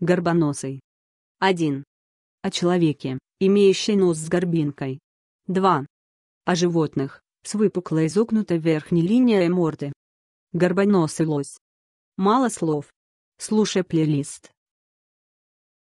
Горбоносый. 1. О человеке, имеющий нос с горбинкой. 2. О животных, с выпукло изогнутой верхней линией морды. Горбоносый лось. Мало слов. Слушай плейлист.